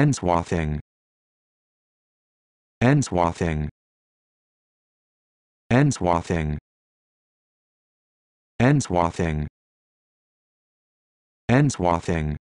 Enswathing. Enswathing. Enswathing. Enswathing. Enswathing.